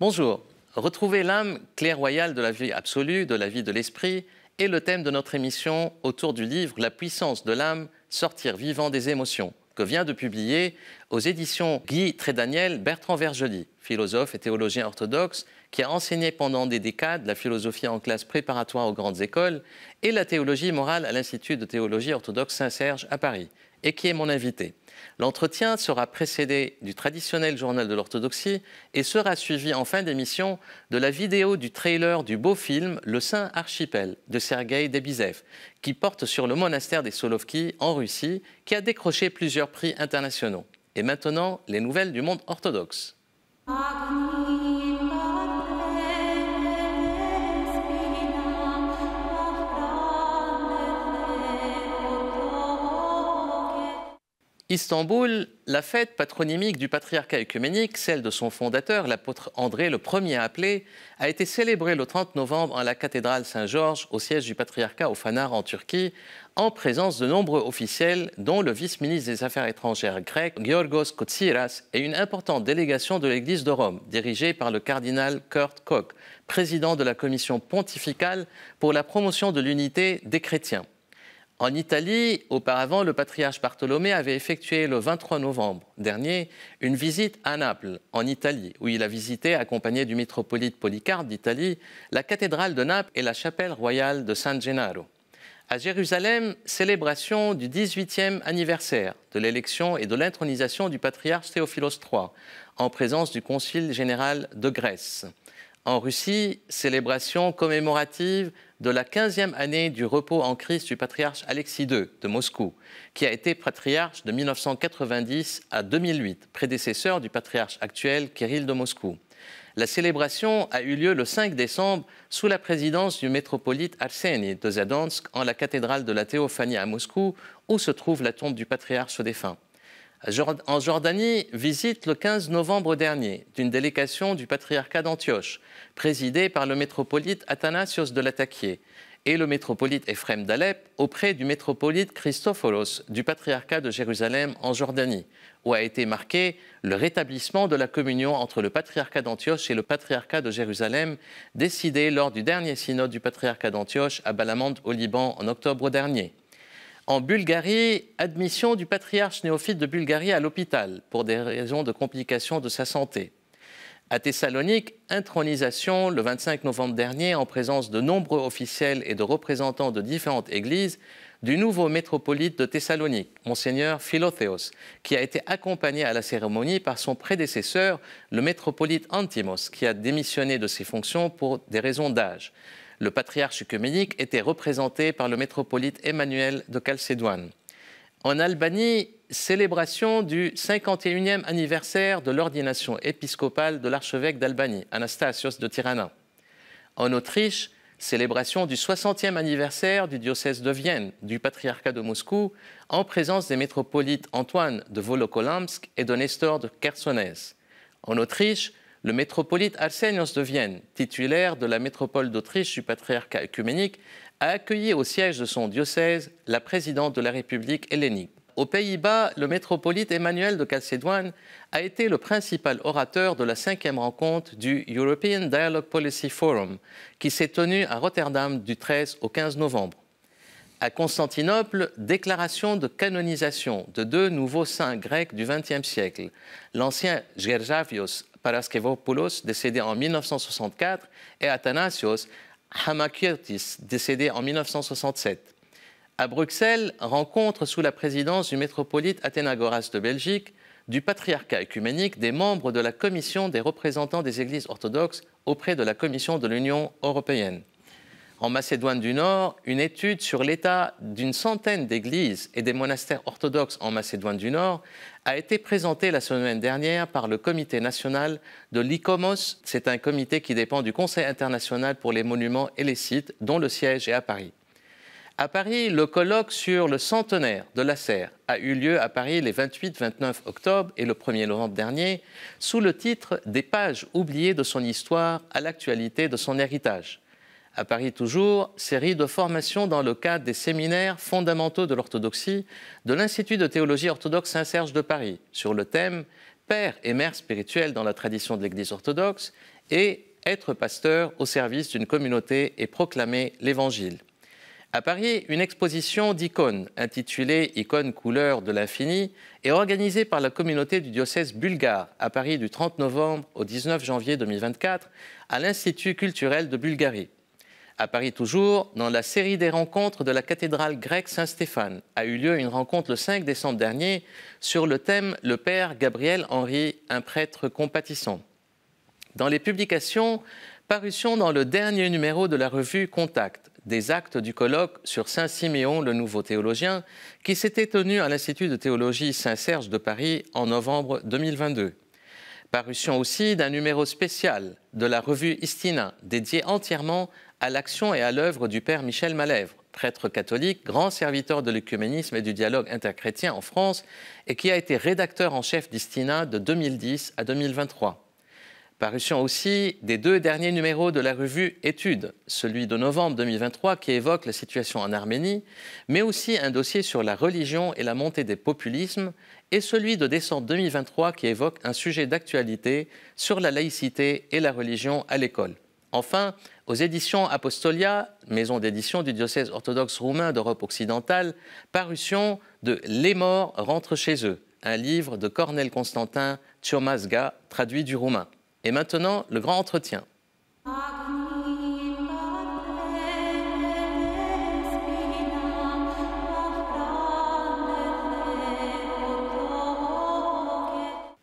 Bonjour. Retrouver l'âme royale de la vie absolue, de la vie de l'esprit, est le thème de notre émission autour du livre La puissance de l'âme, sortir vivant des émotions, que vient de publier aux éditions Guy Trédaniel Bertrand Vergely, philosophe et théologien orthodoxe, qui a enseigné pendant des décades la philosophie en classe préparatoire aux grandes écoles et la théologie morale à l'Institut de théologie orthodoxe Saint-Serge à Paris et qui est mon invité. L'entretien sera précédé du traditionnel journal de l'orthodoxie et sera suivi en fin d'émission de la vidéo du trailer du beau film Le Saint Archipel de Sergei Debizev, qui porte sur le monastère des Solovki en Russie, qui a décroché plusieurs prix internationaux. Et maintenant, les nouvelles du monde orthodoxe. Ah, Istanbul, la fête patronymique du patriarcat œcuménique, celle de son fondateur, l'apôtre André, le premier appelé, a été célébrée le 30 novembre à la cathédrale Saint-Georges, au siège du patriarcat au Fanar en Turquie, en présence de nombreux officiels, dont le vice-ministre des Affaires étrangères grec, Georgos Kotsiras, et une importante délégation de l'Église de Rome, dirigée par le cardinal Kurt Koch, président de la commission pontificale pour la promotion de l'unité des chrétiens. En Italie, auparavant, le patriarche Bartholomé avait effectué le 23 novembre dernier une visite à Naples, en Italie, où il a visité, accompagné du métropolite Polycarpe d'Italie, la cathédrale de Naples et la chapelle royale de San Gennaro. À Jérusalem, célébration du 18e anniversaire de l'élection et de l'intronisation du patriarche Théophilos III, en présence du Concile général de Grèce en Russie, célébration commémorative de la 15e année du repos en Christ du patriarche Alexis II de Moscou, qui a été patriarche de 1990 à 2008, prédécesseur du patriarche actuel Kirill de Moscou. La célébration a eu lieu le 5 décembre sous la présidence du métropolite Arseny de Zadansk en la cathédrale de la Théophanie à Moscou, où se trouve la tombe du patriarche défunt en Jordanie, visite le 15 novembre dernier d'une délégation du patriarcat d'Antioche, présidée par le métropolite Athanasios de Latakie et le métropolite Ephrem d'Alep auprès du métropolite Christophoros du patriarcat de Jérusalem en Jordanie, où a été marqué le rétablissement de la communion entre le patriarcat d'Antioche et le patriarcat de Jérusalem, décidé lors du dernier synode du patriarcat d'Antioche à Balamand au Liban en octobre dernier. En Bulgarie, admission du patriarche néophyte de Bulgarie à l'hôpital pour des raisons de complications de sa santé. À Thessalonique, intronisation le 25 novembre dernier en présence de nombreux officiels et de représentants de différentes églises du nouveau métropolite de Thessalonique, Monseigneur Philotheos, qui a été accompagné à la cérémonie par son prédécesseur, le métropolite Antimos, qui a démissionné de ses fonctions pour des raisons d'âge. Le patriarche œcuménique était représenté par le métropolite Emmanuel de Calcédoine. En Albanie, célébration du 51e anniversaire de l'ordination épiscopale de l'archevêque d'Albanie, Anastasios de Tirana. En Autriche, célébration du 60e anniversaire du diocèse de Vienne, du patriarcat de Moscou, en présence des métropolites Antoine de Volokolamsk et de Nestor de Kersonès. En Autriche, le métropolite Arsenios de Vienne, titulaire de la métropole d'Autriche du patriarcat œcuménique, a accueilli au siège de son diocèse la présidente de la République hellénique. Aux Pays-Bas, le métropolite Emmanuel de Calcédoine a été le principal orateur de la cinquième rencontre du European Dialogue Policy Forum, qui s'est tenue à Rotterdam du 13 au 15 novembre. À Constantinople, déclaration de canonisation de deux nouveaux saints grecs du XXe siècle, l'ancien Gergavios. Paraskevopoulos, décédé en 1964, et Athanasios Hamakiotis, décédé en 1967. À Bruxelles, rencontre sous la présidence du métropolite Athénagoras de Belgique, du patriarcat œcuménique, des membres de la Commission des représentants des Églises orthodoxes auprès de la Commission de l'Union européenne en Macédoine du Nord une étude sur l'état d'une centaine d'églises et des monastères orthodoxes en Macédoine du Nord a été présentée la semaine dernière par le comité national de l'ICOMOS. C'est un comité qui dépend du Conseil international pour les monuments et les sites, dont le siège est à Paris. À Paris, le colloque sur le centenaire de la serre a eu lieu à Paris les 28, 29 octobre et le 1er novembre dernier, sous le titre Des pages oubliées de son histoire à l'actualité de son héritage à Paris toujours, série de formations dans le cadre des séminaires fondamentaux de l'orthodoxie de l'Institut de théologie orthodoxe Saint-Serge de Paris sur le thème Père et mère spirituelle dans la tradition de l'Église orthodoxe et être pasteur au service d'une communauté et proclamer l'Évangile. À Paris, une exposition d'icônes intitulée Icônes couleur de l'infini est organisée par la communauté du diocèse bulgare à Paris du 30 novembre au 19 janvier 2024 à l'Institut culturel de Bulgarie. À Paris toujours, dans la série des rencontres de la cathédrale grecque Saint-Stéphane, a eu lieu une rencontre le 5 décembre dernier sur le thème Le Père Gabriel Henry, un prêtre compatissant. Dans les publications, parution dans le dernier numéro de la revue Contact, des actes du colloque sur Saint Siméon le nouveau théologien, qui s'était tenu à l'Institut de théologie Saint-Serge de Paris en novembre 2022 parution aussi d'un numéro spécial de la revue Istina, dédié entièrement à l'action et à l'œuvre du père Michel Malèvre, prêtre catholique, grand serviteur de l'écuménisme et du dialogue interchrétien en France, et qui a été rédacteur en chef d'Istina de 2010 à 2023. Parution aussi des deux derniers numéros de la revue Études, celui de novembre 2023 qui évoque la situation en Arménie, mais aussi un dossier sur la religion et la montée des populismes, et celui de décembre 2023 qui évoque un sujet d'actualité sur la laïcité et la religion à l'école. Enfin, aux éditions Apostolia, maison d'édition du diocèse orthodoxe roumain d'Europe occidentale, parution de Les morts rentrent chez eux, un livre de Cornel Constantin Tchomasga, traduit du roumain. Et maintenant, le grand entretien.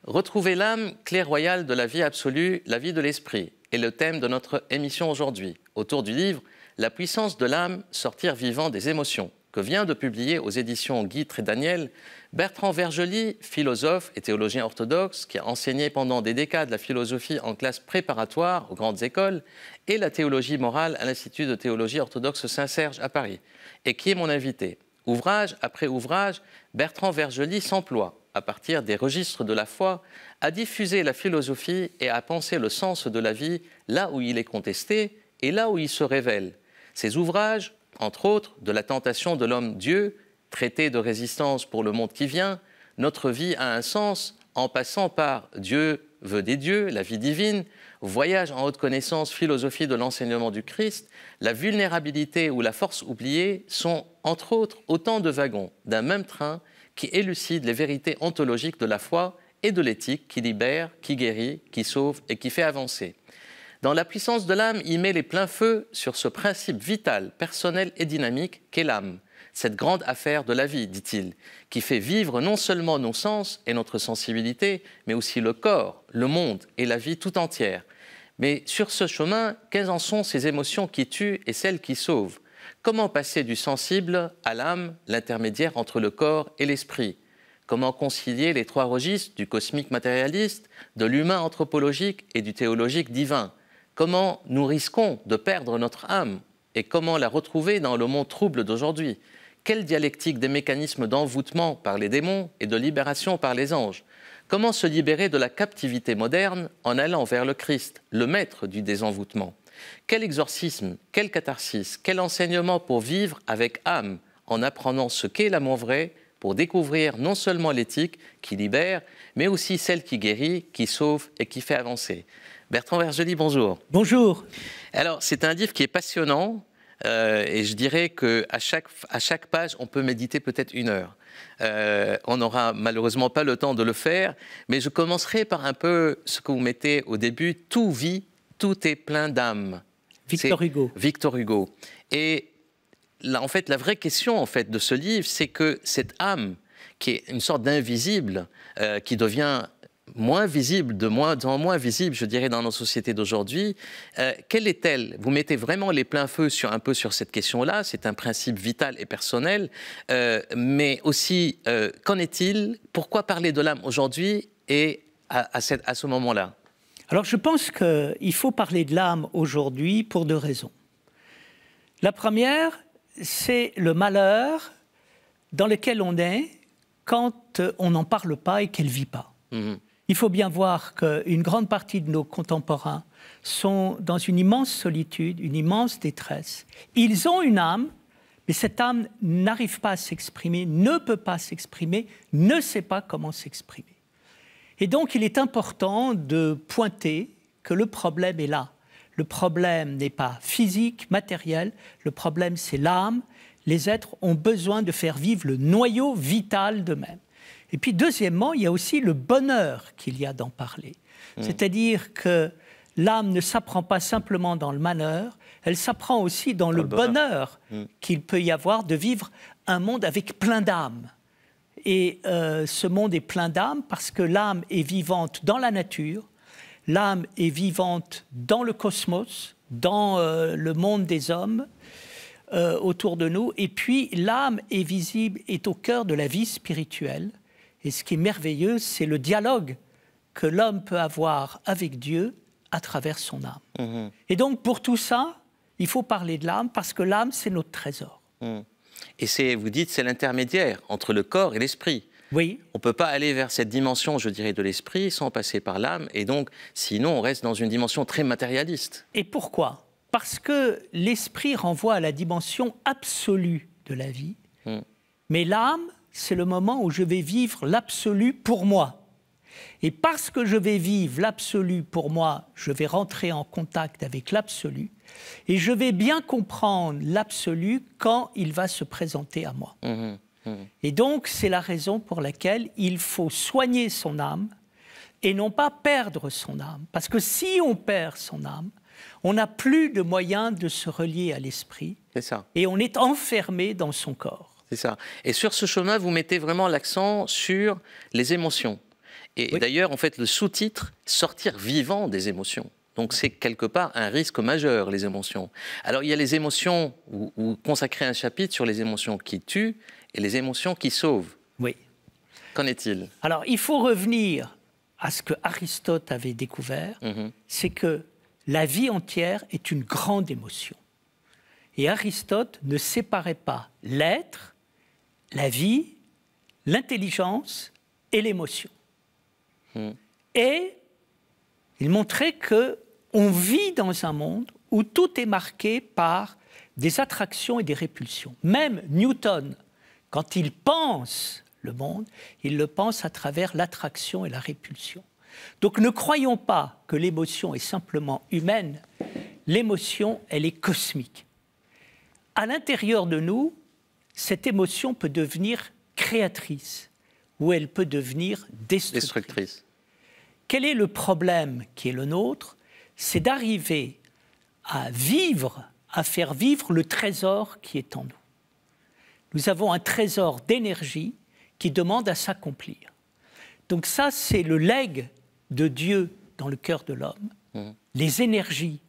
Retrouver l'âme, clé royale de la vie absolue, la vie de l'esprit est le thème de notre émission aujourd'hui, autour du livre La puissance de l'âme, sortir vivant des émotions, que vient de publier aux éditions Guy Daniel, Bertrand Vergely, philosophe et théologien orthodoxe, qui a enseigné pendant des décades la philosophie en classe préparatoire aux grandes écoles et la théologie morale à l'Institut de théologie orthodoxe Saint-Serge à Paris, et qui est mon invité. Ouvrage après ouvrage, Bertrand Vergely s'emploie à partir des registres de la foi, à diffuser la philosophie et à penser le sens de la vie là où il est contesté et là où il se révèle. Ses ouvrages, entre autres, de la tentation de l'homme-dieu, traité de résistance pour le monde qui vient, notre vie a un sens en passant par Dieu veut des dieux, la vie divine, voyage en haute connaissance, philosophie de l'enseignement du Christ, la vulnérabilité ou la force oubliée sont, entre autres, autant de wagons d'un même train qui élucide les vérités ontologiques de la foi et de l'éthique qui libère, qui guérit, qui sauve et qui fait avancer. Dans la puissance de l'âme, il met les pleins feux sur ce principe vital, personnel et dynamique qu'est l'âme, cette grande affaire de la vie, dit-il, qui fait vivre non seulement nos sens et notre sensibilité, mais aussi le corps, le monde et la vie tout entière. Mais sur ce chemin, quelles en sont ces émotions qui tuent et celles qui sauvent Comment passer du sensible à l'âme, l'intermédiaire entre le corps et l'esprit Comment concilier les trois registres du cosmique matérialiste, de l'humain anthropologique et du théologique divin Comment nous risquons de perdre notre âme et comment la retrouver dans le monde trouble d'aujourd'hui Quelle dialectique des mécanismes d'envoûtement par les démons et de libération par les anges Comment se libérer de la captivité moderne en allant vers le Christ, le maître du désenvoûtement quel exorcisme, quel catharsis, quel enseignement pour vivre avec âme en apprenant ce qu'est l'amour vrai pour découvrir non seulement l'éthique qui libère, mais aussi celle qui guérit, qui sauve et qui fait avancer. Bertrand Vergely, bonjour. Bonjour. Alors, c'est un livre qui est passionnant, euh, et je dirais qu'à chaque, à chaque page, on peut méditer peut-être une heure. Euh, on n'aura malheureusement pas le temps de le faire, mais je commencerai par un peu ce que vous mettez au début, tout vit tout est plein d'âme. Victor Hugo. Victor Hugo. Et en fait, la vraie question en fait de ce livre, c'est que cette âme, qui est une sorte d'invisible, euh, qui devient moins visible, de moins en moins visible, je dirais, dans nos sociétés d'aujourd'hui. Euh, quelle est-elle Vous mettez vraiment les pleins feux sur, un peu sur cette question-là, c'est un principe vital et personnel, euh, mais aussi, qu'en est-il Pourquoi parler de l'âme aujourd'hui et à ce moment-là alors je pense qu'il faut parler de l'âme aujourd'hui pour deux raisons. La première, c'est le malheur dans lequel on est quand on n'en parle pas et qu'elle ne vit pas. Mhm. Il faut bien voir qu'une grande partie de nos contemporains sont dans une immense solitude, une immense détresse. Ils ont une âme, mais cette âme n'arrive pas à s'exprimer, ne peut pas s'exprimer, ne sait pas comment s'exprimer. Et donc, il est important de pointer que le problème est là. Le problème n'est pas physique, matériel, le problème c'est l'âme. Les êtres ont besoin de faire vivre le noyau vital d'eux-mêmes. Et puis deuxièmement, il y a aussi le bonheur qu'il y a d'en parler. Mmh. C'est-à-dire que l'âme ne s'apprend pas simplement dans le malheur, elle s'apprend aussi dans, le, bonheur, mmh. qu'il peut y avoir de vivre un monde avec plein d'âmes. Et euh, ce monde est plein d'âme parce que l'âme est vivante dans la nature, l'âme est vivante dans le cosmos, dans euh, le monde des hommes euh, autour de nous. Et puis l'âme est visible, est au cœur de la vie spirituelle. Et ce qui est merveilleux, c'est le dialogue que l'homme peut avoir avec Dieu à travers son âme. Mm-hmm. Et donc pour tout ça, il faut parler de l'âme parce que l'âme, c'est notre trésor. Mm. Et c'est, vous dites, c'est l'intermédiaire entre le corps et l'esprit. Oui. On ne peut pas aller vers cette dimension, je dirais, de l'esprit sans passer par l'âme. Et donc, sinon, on reste dans une dimension très matérialiste. Et pourquoi Parce que l'esprit renvoie à la dimension absolue de la vie. Hmm. Mais l'âme, c'est le moment où je vais vivre l'absolu pour moi. Et parce que je vais vivre l'absolu pour moi, je vais rentrer en contact avec l'absolu. Et je vais bien comprendre l'absolu quand il va se présenter à moi. Mmh, mmh, mmh. Et donc, c'est la raison pour laquelle il faut soigner son âme et non pas perdre son âme. Parce que si on perd son âme, on n'a plus de moyens de se relier à l'esprit. C'est ça. Et on est enfermé dans son corps. C'est ça. Et sur ce chemin, vous mettez vraiment l'accent sur les émotions. Et d'ailleurs, en fait, le sous-titre, sortir vivant des émotions. Donc c'est quelque part un risque majeur, les émotions. Alors il y a les émotions, ou, consacrer un chapitre sur les émotions qui tuent et les émotions qui sauvent. Oui. Qu'en est-il Alors il faut revenir à ce que Aristote avait découvert, mmh c'est que la vie entière est une grande émotion. Et Aristote ne séparait pas l'être, la vie, l'intelligence et l'émotion. Mmh. Et il montrait que on vit dans un monde où tout est marqué par des attractions et des répulsions. Même Newton, quand il pense le monde, il le pense à travers l'attraction et la répulsion. Donc ne croyons pas que l'émotion est simplement humaine, l'émotion, elle est cosmique. À l'intérieur de nous, cette émotion peut devenir créatrice ou elle peut devenir destructrice. Quel est le problème qui est le nôtre c'est d'arriver à vivre, à faire vivre le trésor qui est en nous. Nous avons un trésor d'énergie qui demande à s'accomplir. Donc ça, c'est le legs de Dieu dans le cœur de l'homme, mmh. les énergies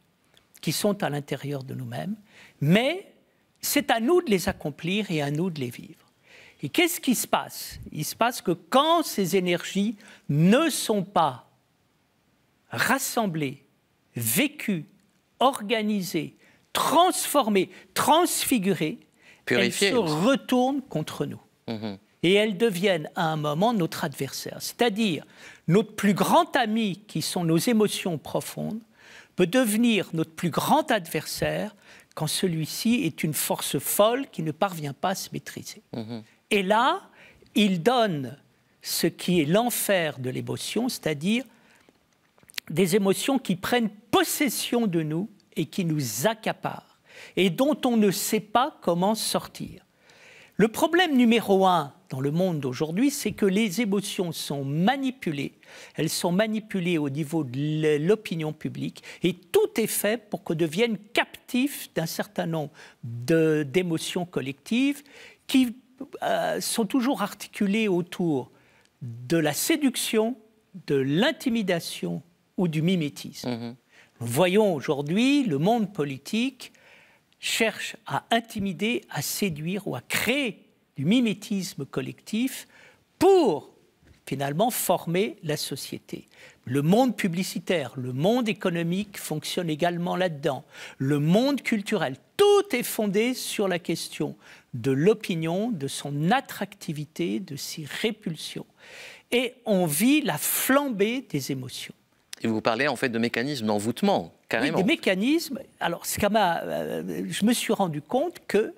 qui sont à l'intérieur de nous-mêmes, mais c'est à nous de les accomplir et à nous de les vivre. Et qu'est-ce qui se passe Il se passe que quand ces énergies ne sont pas rassemblées Vécu, organisé, transformé, transfiguré, elles se retournent contre nous. Mhm. Et elles deviennent à un moment notre adversaire. C'est-à-dire, notre plus grand ami, qui sont nos émotions profondes, peut devenir notre plus grand adversaire quand celui-ci est une force folle qui ne parvient pas à se maîtriser. Mhm. Et là, il donne ce qui est l'enfer de l'émotion, c'est-à-dire des émotions qui prennent possession de nous et qui nous accaparent et dont on ne sait pas comment sortir. Le problème numéro un dans le monde d'aujourd'hui, c'est que les émotions sont manipulées. Elles sont manipulées au niveau de l'opinion publique et tout est fait pour que deviennent captifs d'un certain nombre d'émotions collectives qui euh, sont toujours articulées autour de la séduction, de l'intimidation, ou du mimétisme. Nous mhm. voyons aujourd'hui le monde politique cherche à intimider, à séduire ou à créer du mimétisme collectif pour finalement former la société. Le monde publicitaire, le monde économique fonctionne également là-dedans. Le monde culturel, tout est fondé sur la question de l'opinion, de son attractivité, de ses répulsions. Et on vit la flambée des émotions. Et vous parlez en fait de mécanismes d'envoûtement, carrément. Oui, des mécanismes. Alors, euh, je me suis rendu compte que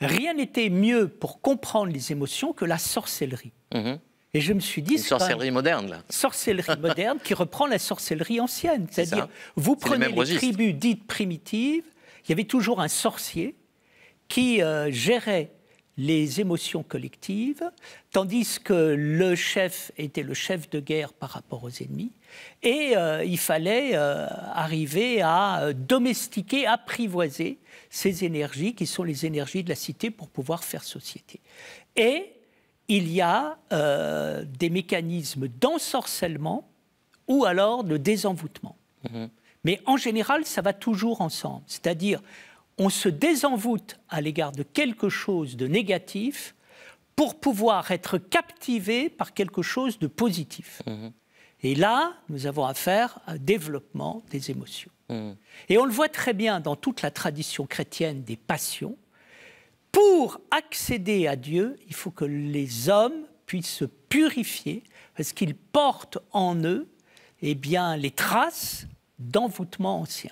rien n'était mieux pour comprendre les émotions que la sorcellerie. Mhm. Et je me suis dit. Une sorcellerie moderne, là. Sorcellerie moderne qui reprend la sorcellerie ancienne. C'est-à-dire, vous prenez les, tribus dites primitives, il y avait toujours un sorcier qui euh, gérait les émotions collectives, tandis que le chef était le chef de guerre par rapport aux ennemis, et euh, il fallait euh, arriver à euh, domestiquer, apprivoiser ces énergies qui sont les énergies de la cité pour pouvoir faire société. Et il y a des mécanismes d'ensorcellement ou alors de désenvoûtement. Mmh. Mais en général, ça va toujours ensemble. C'est-à-dire, on se désenvoûte à l'égard de quelque chose de négatif pour pouvoir être captivé par quelque chose de positif. Mmh Et là, nous avons affaire à un développement des émotions. Mmh. Et on le voit très bien dans toute la tradition chrétienne des passions. Pour accéder à Dieu, il faut que les hommes puissent se purifier parce qu'ils portent en eux eh bien, les traces d'envoûtement ancien.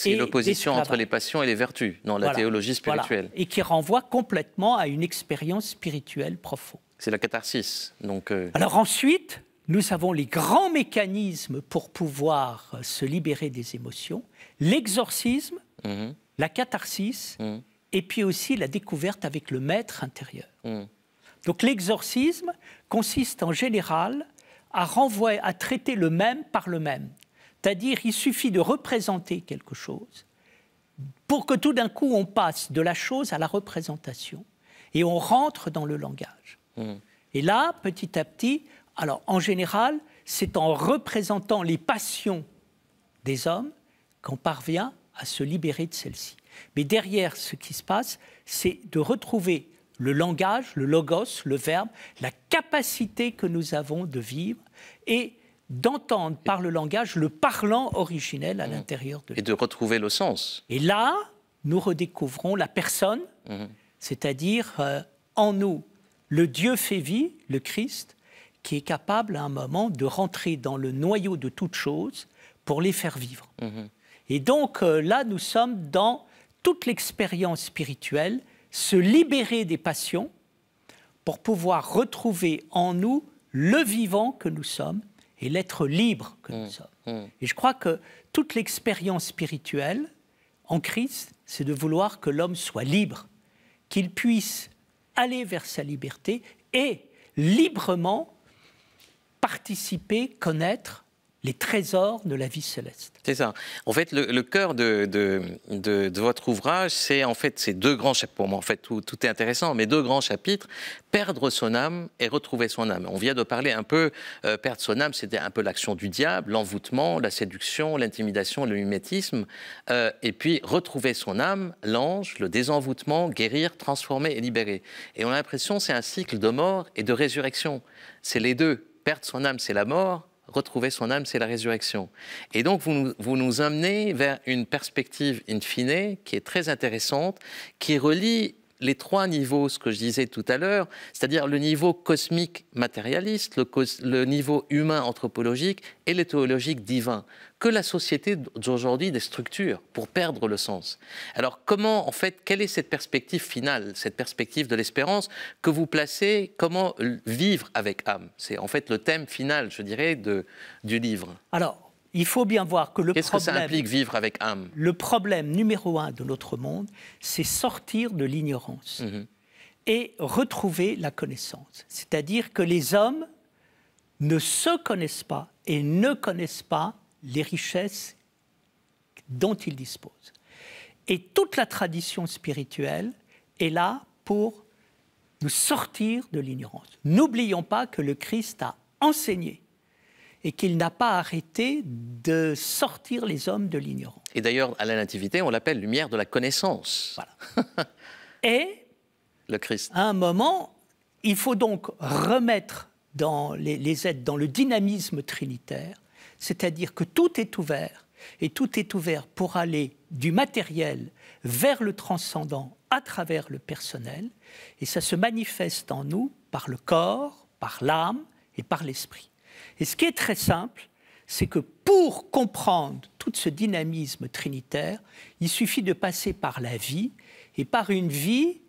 C'est l'opposition entre les passions et les vertus dans la théologie spirituelle. Et qui renvoie complètement à une expérience spirituelle profonde. C'est la catharsis. Donc euh, Alors ensuite, nous avons les grands mécanismes pour pouvoir euh, se libérer des émotions l'exorcisme, mhm. la catharsis, mhm. et puis aussi la découverte avec le maître intérieur. Mhm. Donc l'exorcisme consiste en général à renvoyer, à traiter le même par le même. C'est-à-dire, il suffit de représenter quelque chose pour que tout d'un coup, on passe de la chose à la représentation et on rentre dans le langage. Hmm. Et là, petit à petit, alors en général, c'est en représentant les passions des hommes qu'on parvient à se libérer de celles-ci. Mais derrière ce qui se passe, c'est de retrouver le langage, le logos, le verbe, la capacité que nous avons de vivre et d'entendre par le langage le parlant originel à mmh. l'intérieur de Et de retrouver le sens. Et là, nous redécouvrons la personne, mmh. c'est-à-dire euh, en nous, le Dieu fait vie, le Christ, qui est capable à un moment de rentrer dans le noyau de toutes choses pour les faire vivre. Mmh. Et donc euh, là, nous sommes dans toute l'expérience spirituelle, se libérer des passions pour pouvoir retrouver en nous le vivant que nous sommes et l'être libre que nous mm. sommes. Mm. Et je crois que toute l'expérience spirituelle en Christ, c'est de vouloir que l'homme soit libre, qu'il puisse aller vers sa liberté et librement participer, connaître les trésors de la vie céleste. C'est ça. En fait, le, cœur de, votre ouvrage, c'est en fait ces deux grands chapitres. Pour moi, en fait, tout, est intéressant, mais deux grands chapitres perdre son âme et retrouver son âme. On vient de parler un peu euh, perdre son âme, c'était un peu l'action du diable, l'envoûtement, la séduction, l'intimidation, le mimétisme, euh, et puis retrouver son âme, l'ange, le désenvoûtement, guérir, transformer et libérer. Et on a l'impression c'est un cycle de mort et de résurrection. C'est les deux. Perdre son âme, c'est la mort retrouver son âme, c'est la résurrection. Et donc, vous nous, vous amenez vers une perspective in fine qui est très intéressante, qui relie les trois niveaux, ce que je disais tout à l'heure, c'est-à-dire le niveau cosmique matérialiste, le, niveau humain anthropologique et le divin, que la société d'aujourd'hui des structures pour perdre le sens. Alors comment, en fait, quelle est cette perspective finale, cette perspective de l'espérance que vous placez, comment euh, vivre avec âme C'est en fait le thème final, je dirais, du livre. Alors, il faut bien voir que le problème. Que implique vivre avec âme Le problème numéro un de notre monde, c'est sortir de l'ignorance mm-hmm. et retrouver la connaissance. C'est-à-dire que les hommes ne se connaissent pas et ne connaissent pas les richesses dont ils disposent. Et toute la tradition spirituelle est là pour nous sortir de l'ignorance. N'oublions pas que le Christ a enseigné et qu'il n'a pas arrêté de sortir les hommes de l'ignorance. Et d'ailleurs, à la nativité, on l'appelle lumière de la connaissance. et le Christ. À un moment, il faut donc remettre dans les, les dans le dynamisme trinitaire, c'est-à-dire que tout est ouvert et tout est ouvert pour aller du matériel vers le transcendant à travers le personnel, et ça se manifeste en nous par le corps, par l'âme et par l'esprit. Et ce qui est très simple, c'est que pour comprendre tout ce dynamisme trinitaire, il suffit de passer par la vie, et par une vie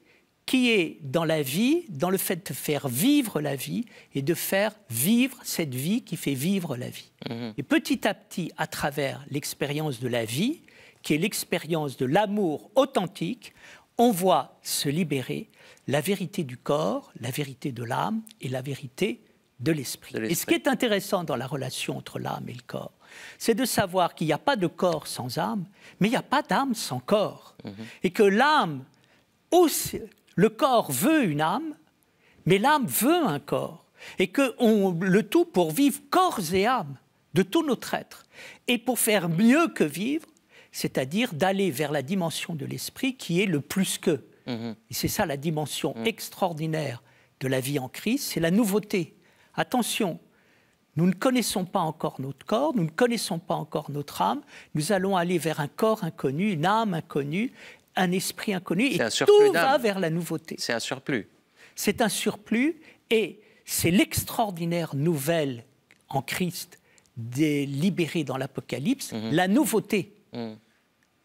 qui est dans la vie, dans le fait de faire vivre la vie et de faire vivre cette vie qui fait vivre la vie. Mmh. Et petit à petit, à travers l'expérience de la vie, qui est l'expérience de l'amour authentique, on voit se libérer la vérité du corps, la vérité de l'âme et la vérité de l'esprit. Et ce qui est intéressant dans la relation entre l'âme et le corps, c'est de savoir qu'il n'y a pas de corps sans âme, mais il n'y a pas d'âme sans corps. Mhm. Et que l'âme, le corps veut une âme, mais l'âme veut un corps. Et que le tout pour vivre corps et âme de tout notre être. Et pour faire mieux que vivre, c'est-à-dire d'aller vers la dimension de l'esprit qui est le plus que. Mhm. Et c'est ça la dimension mhm. extraordinaire de la vie en Christ, c'est la nouveauté. Attention, nous ne connaissons pas encore notre corps, nous ne connaissons pas encore notre âme, nous allons aller vers un corps inconnu, une âme inconnue, un esprit inconnu, et tout va vers la nouveauté. C'est un surplus. C'est un surplus, et c'est l'extraordinaire nouvelle en Christ des dans l'Apocalypse, mhm. la nouveauté. Mhm.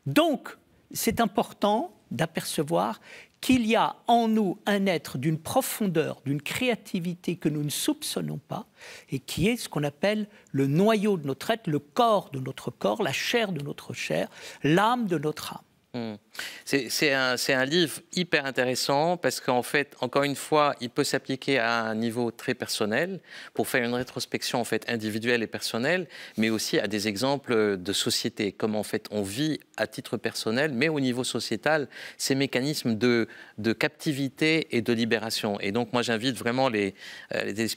Donc, c'est important d'apercevoir qu'il y a en nous un être d'une profondeur, d'une créativité que nous ne soupçonnons pas, et qui est ce qu'on appelle le noyau de notre être, le corps de notre corps, la chair de notre chair, l'âme de notre âme. Hmm. C'est un, un, livre hyper intéressant parce qu'en fait, encore une fois, il peut s'appliquer à un niveau très personnel pour faire une rétrospection en fait individuelle et personnelle, mais aussi à des exemples de société, comment en fait on vit à titre personnel, mais au niveau sociétal, ces mécanismes de, de captivité et de libération. Et donc moi, j'invite vraiment les, euh, les,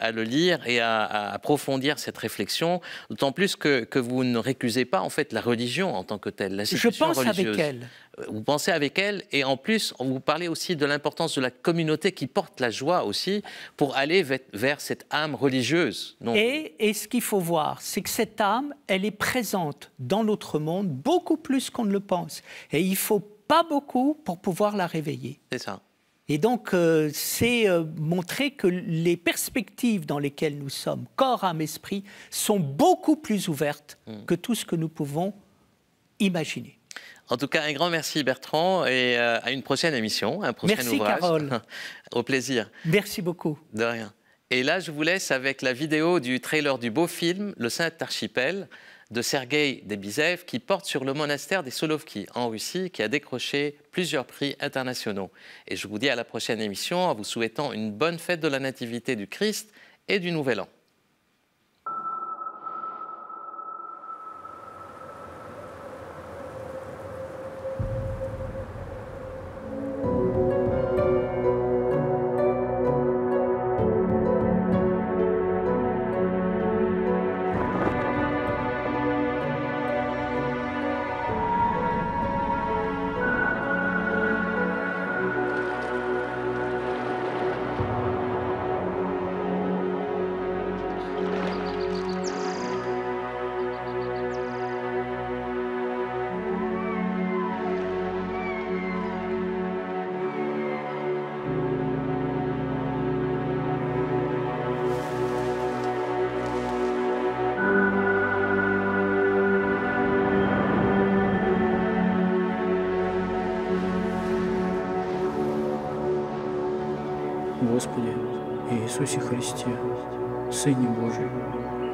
à le lire et à, approfondir cette réflexion, d'autant plus que, vous ne récusez pas en fait la religion en tant que telle. La Je pense religieuse. avec elle. Euh, vous pensez avec elle et en plus, vous parlez aussi de l'importance de la communauté qui porte la joie aussi pour aller vers cette âme religieuse. et, ce qu'il faut voir, c'est que cette âme, elle est présente dans notre monde beaucoup plus qu'on ne le pense. Et il faut pas beaucoup pour pouvoir la réveiller. C'est ça. Et donc, euh, c'est euh, montrer que les perspectives dans lesquelles nous sommes, corps, âme, esprit, sont beaucoup plus ouvertes mm. que tout ce que nous pouvons imaginer. En tout cas, un grand merci Bertrand et euh, à une prochaine émission, un prochain merci Carole. Au plaisir. Merci beaucoup. De rien. Et là, je vous laisse avec la vidéo du trailer du beau film Le Saint Archipel de Sergei Debisev qui porte sur le monastère des Solovki en Russie qui a décroché plusieurs prix internationaux. Et je vous dis à la prochaine émission en vous souhaitant une bonne fête de la Nativité du Christ et du Nouvel An. Иисусе Христе, Сыне Божий,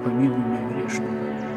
помилуй меня грешного.